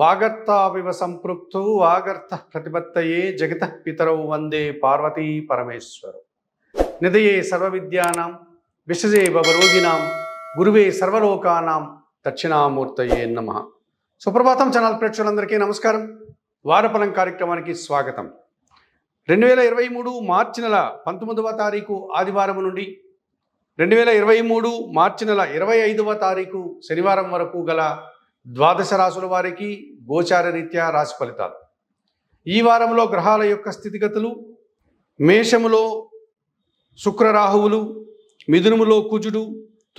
వాగర్తావివ సంపృక్తు వాగర్త ప్రతిపత్తయే జగత పితరౌ వందే పార్వతీ పరమేశ్వరు సర్వ విద్యానాం విషజే భవరోగినాం గురువే సర్వలోకానాం దక్షిణామూర్తయే నమ సుప్రభాతం ఛానల్ ప్రేక్షకులందరికీ నమస్కారం వారపలం కార్యక్రమానికి స్వాగతం రెండు వేల ఇరవై మూడు మార్చి నెల పంతొమ్మిదవ తారీఖు ఆదివారం నుండి రెండు వేల ఇరవై మూడు మార్చి నెల ఇరవై ఐదవ తారీఖు శనివారం వరకు గల ద్వాదశ రాసుల వారికి గోచార రీత్యా రాశి ఫలితాలు ఈ వారంలో గ్రహాల యొక్క స్థితిగతులు మేషములో శుక్రరాహువులు మిథునములో కుజుడు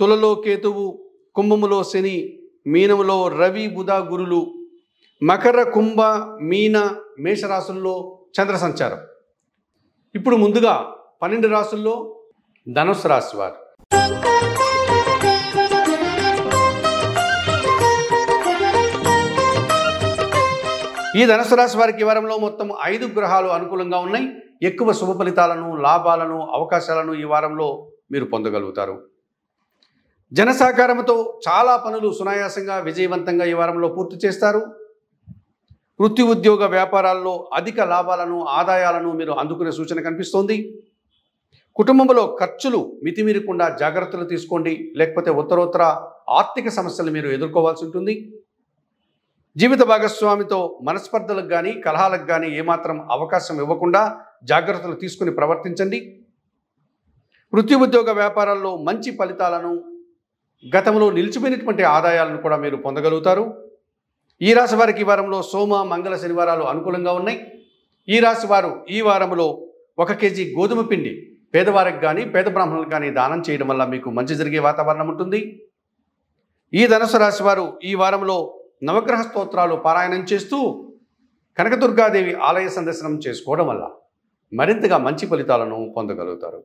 తులలో కేతువు కుంభములో శని మీనములో రవి బుధ గురులు మకర కుంభ మీన మేషరాశుల్లో చంద్ర సంచారం ఇప్పుడు ముందుగా పన్నెండు రాసుల్లో ధనుసు రాశి వారు ఈ ధనుసు రాశి వారికి వారంలో మొత్తం ఐదు గ్రహాలు అనుకూలంగా ఉన్నాయి ఎక్కువ శుభ ఫలితాలను లాభాలను అవకాశాలను ఈ వారంలో మీరు పొందగలుగుతారు జన సహకారంతో చాలా పనులు సునాయాసంగా విజయవంతంగా ఈ వారంలో పూర్తి చేస్తారు వృత్తి ఉద్యోగ వ్యాపారాల్లో అధిక లాభాలను ఆదాయాలను మీరు అందుకునే సూచన కనిపిస్తోంది కుటుంబంలో ఖర్చులు మితిమీరకుండా జాగ్రత్తలు తీసుకోండి లేకపోతే ఉత్తరోత్తర ఆర్థిక సమస్యలు మీరు ఎదుర్కోవాల్సి ఉంటుంది జీవిత భాగస్వామితో మనస్పర్ధలకు కానీ కలహాలకు కానీ ఏమాత్రం అవకాశం ఇవ్వకుండా జాగ్రత్తలు తీసుకుని ప్రవర్తించండి వృత్తి ఉద్యోగ వ్యాపారాల్లో మంచి ఫలితాలను గతంలో నిలిచిపోయినటువంటి ఆదాయాలను కూడా మీరు పొందగలుగుతారు ఈ రాశి వారికి ఈ వారంలో సోమ మంగళ శనివారాలు అనుకూలంగా ఉన్నాయి ఈ రాశి వారు ఈ వారంలో ఒక కేజీ గోధుమ పిండి పేదవారికి కానీ పేద బ్రాహ్మణులకు కానీ దానం చేయడం వల్ల మీకు మంచి జరిగే వాతావరణం ఉంటుంది ఈ ధనుసు రాశి వారు ఈ వారంలో నవగ్రహ స్తోత్రాలు పారాయణం చేస్తూ కనకదుర్గాదేవి ఆలయ సందర్శనం చేసుకోవడం వల్ల మరింతగా మంచి ఫలితాలను పొందగలుగుతారు